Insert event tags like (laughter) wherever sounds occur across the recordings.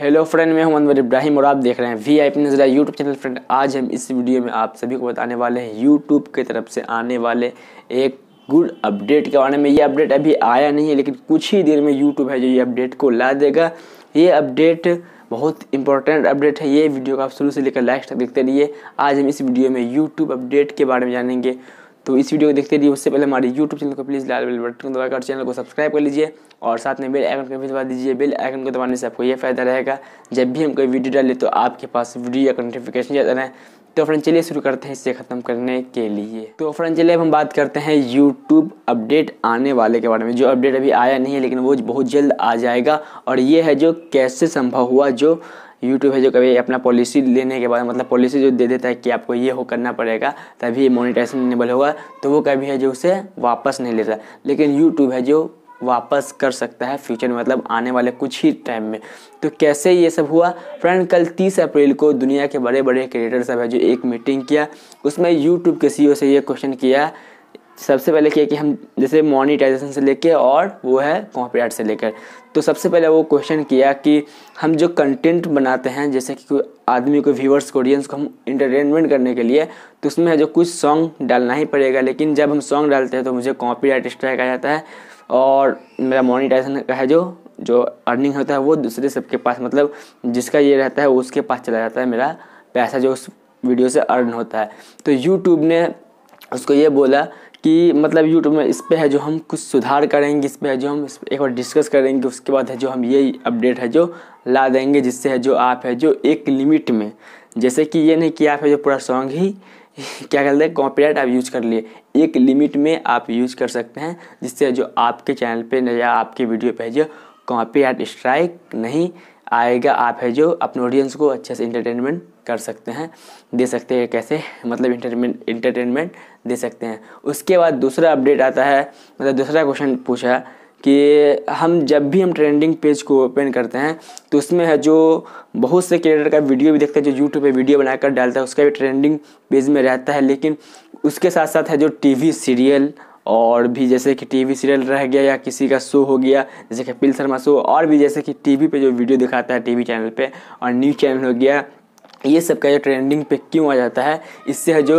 hello friend मैं हूं अनवर इब्राहिम और आप देख रहे हैं V I P Nazara YouTube channel friend आज हम इस वीडियो में आप सभी को बताने वाले हैं यूट्यूब की तरफ से आने वाले एक गुड अपडेट के बारे में ये अपडेट अभी आया नहीं है लेकिन कुछ ही देर में यूट्यूब है जो ये अपडेट को ला देगा ये अपडेट बहुत इंपॉर्टेंट अपडेट है ये वीडियो को आप शुरू से लेकर लास्ट तक देखते रहिए आज हम इस वीडियो में यूट्यूब अपडेट के बारे में जानेंगे तो इस वीडियो को देखते रहिए उससे पहले हमारे यूट्यूब चैनल को प्लीज़ लाल बेल बटन दबाकर चैनल को सब्सक्राइब कर लीजिए और साथ में बेल आइकन को भी दबा दीजिए बेल आइकन को दबाने से आपको यह फ़ायदा रहेगा जब भी हम कोई वीडियो डालें तो आपके पास वीडियो का नोटिफिकेशन जाता रहे तो फ्रेंड चलिए शुरू करते हैं इसे ख़त्म करने के लिए तो फ्रेंड चलिए अब हम बात करते हैं यूट्यूब अपडेट आने वाले के बारे में जो अपडेट अभी आया नहीं है लेकिन वो बहुत जल्द आ जाएगा और ये है जो कैसे संभव हुआ जो यूट्यूब है जो कभी अपना पॉलिसी लेने के बाद मतलब पॉलिसी जो दे देता है कि आपको ये हो करना पड़ेगा तभी मोनिटाइजेशन इनेबल होगा तो वो कभी है जो उसे वापस नहीं लेता लेकिन यूट्यूब है जो वापस कर सकता है फ्यूचर में मतलब आने वाले कुछ ही टाइम में तो कैसे ये सब हुआ फ्रेंड कल 30 अप्रैल को दुनिया के बड़े बड़े क्रिएटर सब है जो एक मीटिंग किया उसमें यूट्यूब के सी e से ये क्वेश्चन किया सबसे पहले किया कि हम जैसे मोनिटाइजेशन से लेके और वो है कॉपीराइट से लेकर तो सबसे पहले वो क्वेश्चन किया कि हम जो कंटेंट बनाते हैं जैसे कि कोई आदमी को व्यूवर्स को ऑडियंस को हम इंटरटेनमेंट करने के लिए तो उसमें जो कुछ सॉन्ग डालना ही पड़ेगा लेकिन जब हम सॉन्ग डालते हैं तो मुझे कॉपीराइट स्ट्राइक आ जाता है और मेरा मोनिटाइजेशन का है जो जो अर्निंग होता है वो दूसरे सबके पास मतलब जिसका ये रहता है उसके पास चला जाता है मेरा पैसा जो उस वीडियो से अर्न होता है तो यूट्यूब ने उसको ये बोला कि मतलब यूट्यूब में इस पर है जो हम कुछ सुधार करेंगे इस पर है जो हम इस एक बार डिस्कस करेंगे उसके बाद है जो हम ये अपडेट है जो ला देंगे जिससे है जो आप है जो एक लिमिट में जैसे कि ये नहीं कि आप है जो पूरा सॉन्ग ही (laughs) क्या कहते हैं कॉपीराइट आप यूज कर लिए एक लिमिट में आप यूज कर सकते हैं जिससे जो आपके चैनल पे या आपकी वीडियो पे जो कॉपीराइट स्ट्राइक नहीं आएगा आप है जो अपने ऑडियंस को अच्छे से इंटरटेनमेंट कर सकते हैं दे सकते हैं कैसे मतलब इंटरटेनमेंट इंटरटेनमेंट दे सकते हैं उसके बाद दूसरा अपडेट आता है मतलब दूसरा क्वेश्चन पूछा कि हम जब भी हम ट्रेंडिंग पेज को ओपन करते हैं तो उसमें है जो बहुत से क्रिएटर का वीडियो भी देखते हैं जो यूट्यूब पे वीडियो बनाकर डालता है उसका भी ट्रेंडिंग पेज में रहता है लेकिन उसके साथ साथ है जो टीवी सीरियल और भी जैसे कि टीवी सीरियल रह गया या किसी का शो हो गया जैसे कपिल शर्मा शो और भी जैसे कि टीवी पे जो वीडियो दिखाता है टीवी चैनल पे और न्यूज़ चैनल हो गया ये सब का जो ट्रेंडिंग पे क्यों आ जाता है इससे है जो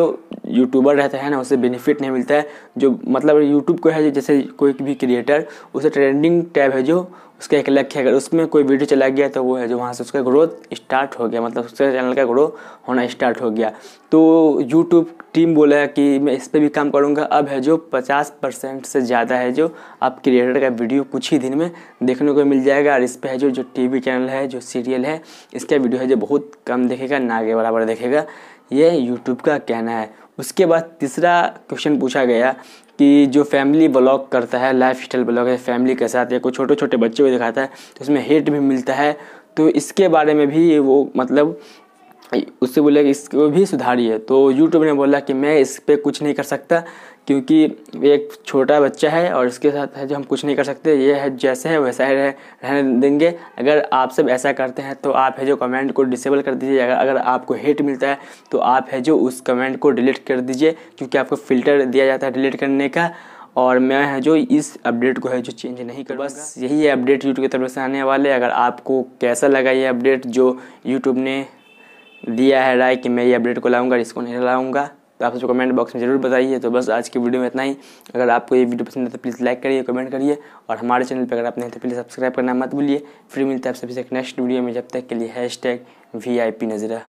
यूट्यूबर रहता है ना उसे बेनिफिट नहीं मिलता है जो मतलब यूट्यूब को है जैसे कोई भी क्रिएटर उसे ट्रेंडिंग टैब है जो उसका एक लक्ष्य है अगर उसमें कोई वीडियो चला गया तो वो है जो वहाँ से उसका ग्रोथ स्टार्ट हो गया मतलब उसके चैनल का ग्रोथ होना स्टार्ट हो गया तो यूट्यूब टीम बोला है कि मैं इस पर भी काम करूँगा अब है जो पचास परसेंट से ज़्यादा है जो आप क्रिएटर का वीडियो कुछ ही दिन में देखने को मिल जाएगा और इस पर है जो जो टी चैनल है जो सीरियल है इसका वीडियो है जो बहुत कम देखेगा ना के बराबर देखेगा ये यूट्यूब का कहना है उसके बाद तीसरा क्वेश्चन पूछा गया कि जो फैमिली ब्लॉग करता है लाइफ स्टाइल ब्लॉग है फैमिली के साथ या कोई छोटे छोटे बच्चे को दिखाता है तो उसमें हेट भी मिलता है तो इसके बारे में भी वो मतलब उससे बोला कि इसको भी सुधारिए तो यूट्यूब ने बोला कि मैं इस पर कुछ नहीं कर सकता क्योंकि एक छोटा बच्चा है और इसके साथ है जो हम कुछ नहीं कर सकते ये है जैसे है वैसा है रह, रहने देंगे अगर आप सब ऐसा करते हैं तो आप है जो कमेंट को डिसेबल कर दीजिए अगर अगर आपको हेट मिलता है तो आप है जो उस कमेंट को डिलीट कर दीजिए क्योंकि आपको फ़िल्टर दिया जाता है डिलीट करने का और मैं है जो इस अपडेट को है जो चेंज नहीं कर तो बस यही है अपडेट यूट्यूब की तरफ से आने वाले अगर आपको कैसा लगा ये अपडेट जो यूट्यूब ने दिया है राय कि मैं ये अपडेट को लाऊंगा इसको नहीं लाऊंगा तो आप सबको कमेंट बॉक्स में ज़रूर बताइए तो बस आज की वीडियो में इतना ही अगर आपको ये वीडियो पसंद है तो प्लीज़ लाइक करिए कमेंट करिए और हमारे चैनल पर अगर आप नहीं तो प्लीज़ सब्सक्राइब करना मत भूलिए फिर मिलते हैं आप सभी से नेक्स्ट वीडियो में जब तक के लिए hashtag V I P नज़रा